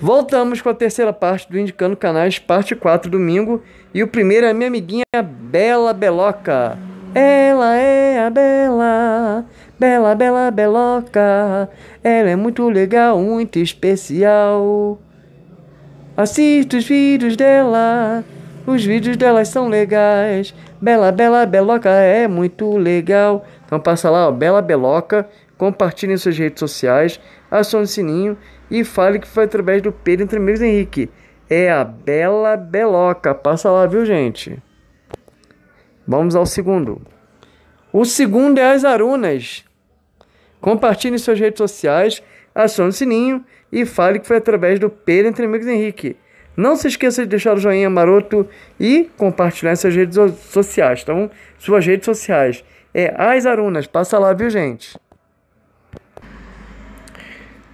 Voltamos com a terceira parte do Indicando Canais, parte 4, domingo. E o primeiro é a minha amiguinha Bela Beloca. Ela é a Bela, Bela, Bela Beloca. Ela é muito legal, muito especial. Assista os vídeos dela, os vídeos delas são legais. Bela, Bela Beloca é muito legal. Então passa lá, ó, Bela Beloca compartilhe suas redes sociais, acione o sininho e fale que foi através do Pedro Entre Amigos Henrique. É a Bela Beloca. Passa lá, viu, gente? Vamos ao segundo. O segundo é as arunas. Compartilhe suas redes sociais, acione o sininho e fale que foi através do Pedro Entre Amigos Henrique. Não se esqueça de deixar o joinha maroto e compartilhar suas redes sociais, então, suas redes sociais. É as arunas, passa lá, viu, gente?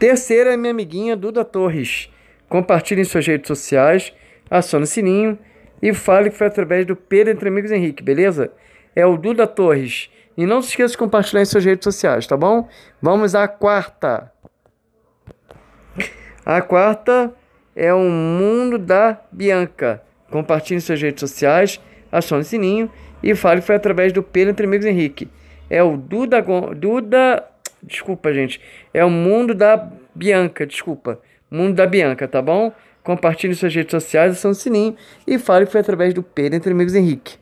Terceira é minha amiguinha Duda Torres. Compartilhe em suas redes sociais, acione o sininho e fale que foi através do Pedro Entre Amigos Henrique, beleza? É o Duda Torres. E não se esqueça de compartilhar em suas redes sociais, tá bom? Vamos à quarta. A quarta é o Mundo da Bianca. Compartilhe em suas redes sociais, acione o sininho e fale que foi através do Pedro Entre Amigos Henrique. É o Duda, Duda Desculpa, gente. É o mundo da Bianca, desculpa. Mundo da Bianca, tá bom? Compartilhe suas redes sociais, acione o sininho e fale que foi através do Pedro Entre Amigos Henrique.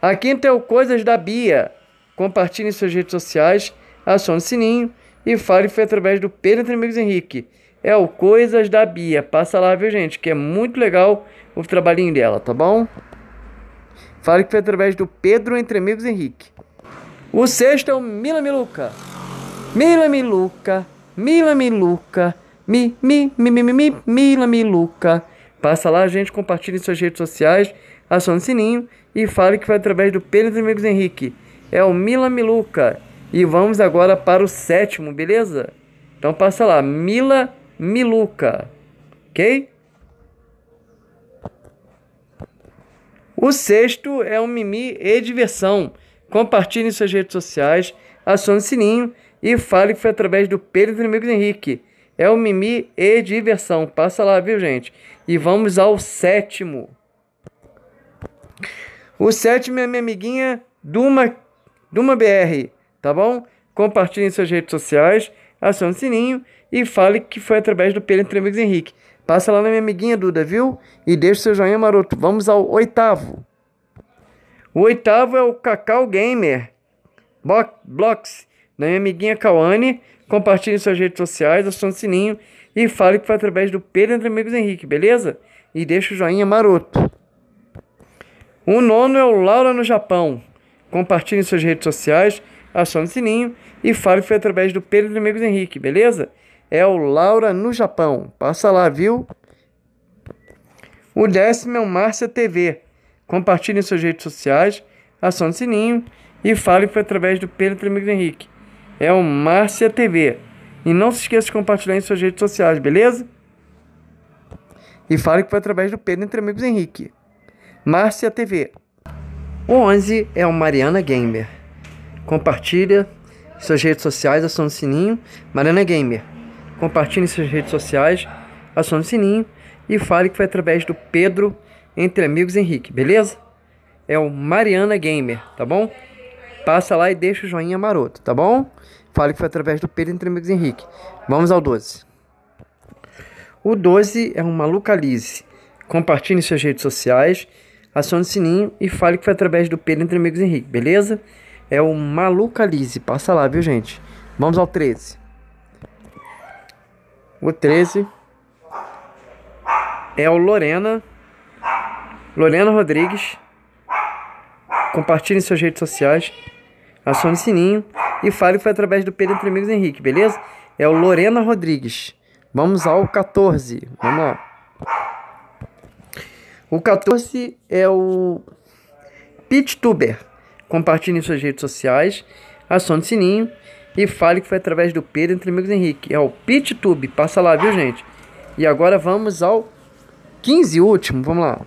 A quinta é o Coisas da Bia. Compartilhe suas redes sociais, acione o sininho e fale que foi através do Pedro Entre Amigos Henrique. É o Coisas da Bia. Passa lá, viu, gente? Que é muito legal o trabalhinho dela, tá bom? Fale que foi através do Pedro Entre Amigos Henrique. O sexto é o Mila Miluca. Mila Miluca, Mila Miluca, Mi, Mi, Mi, Mi, Mi, Mi Mila Miluca. Passa lá, gente, compartilhe em suas redes sociais, aciona o sininho e fale que foi através do Pedro dos Amigos Henrique. É o Mila Miluca. E vamos agora para o sétimo, beleza? Então passa lá, Mila Miluca, ok? O sexto é o Mimi e Diversão compartilhe em suas redes sociais, acione o sininho e fale que foi através do Pedro Inimigos Henrique. É o Mimi e Diversão. Passa lá, viu, gente? E vamos ao sétimo. O sétimo é minha amiguinha Duma, Duma BR, tá bom? Compartilhe em suas redes sociais, acione o sininho e fale que foi através do Pedro Entre Inimigos Henrique. Passa lá na minha amiguinha Duda, viu? E deixa seu joinha maroto. Vamos ao oitavo. O oitavo é o Cacau Gamer Blocks, da minha né, amiguinha Cauane. Compartilhe em suas redes sociais, achando o sininho e fale que foi através do Pedro Entre Amigos Henrique, beleza? E deixa o joinha maroto. O nono é o Laura no Japão. Compartilhe em suas redes sociais, achando o sininho e fale que foi através do Pedro Entre Amigos Henrique, beleza? É o Laura no Japão. Passa lá, viu? O décimo é o Márcia TV compartilhe em suas redes sociais, acione o sininho e fale foi através do Pedro Flamengo Henrique. É o Márcia TV. E não se esqueça de compartilhar em suas redes sociais, beleza? E fale que foi através do Pedro Entre Amigos Henrique. Márcia TV. O 11 é o Mariana Gamer. Compartilha suas redes sociais, aciona o sininho. Mariana Gamer. Compartilhe suas redes sociais, aciona o sininho. E fale que foi através do Pedro entre Amigos Henrique, beleza? É o Mariana Gamer, tá bom? Passa lá e deixa o joinha maroto, tá bom? Fale que foi através do Pedro Entre Amigos Henrique. Vamos ao 12. O 12 é uma localize. Compartilhe em suas redes sociais, acione o sininho e fale que foi através do Pedro Entre Amigos Henrique, beleza? É o Malucalize. Passa lá, viu, gente? Vamos ao 13. O 13 é o Lorena Lorena Rodrigues. Compartilhe em suas redes sociais. Acione o sininho. E fale que foi através do Pedro Entre Amigos Henrique, beleza? É o Lorena Rodrigues. Vamos ao 14. Vamos lá. O 14 é o PitTuber. Compartilhe em suas redes sociais. Acione o sininho. E fale que foi através do Pedro Entre Amigos Henrique. É o PitTube. Passa lá, viu, gente? E agora vamos ao 15 último. Vamos lá.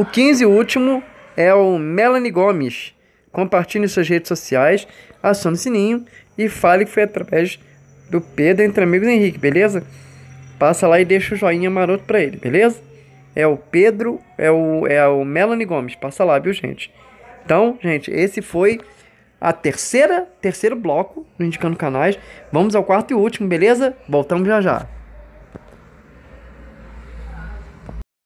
O 15 último é o Melanie Gomes. Compartilhe suas redes sociais, acione o sininho e fale que foi através do Pedro Entre Amigos Henrique, beleza? Passa lá e deixa o joinha maroto pra ele, beleza? É o Pedro, é o, é o Melanie Gomes. Passa lá, viu, gente? Então, gente, esse foi a terceira, terceiro bloco do Indicando Canais. Vamos ao quarto e último, beleza? Voltamos já já.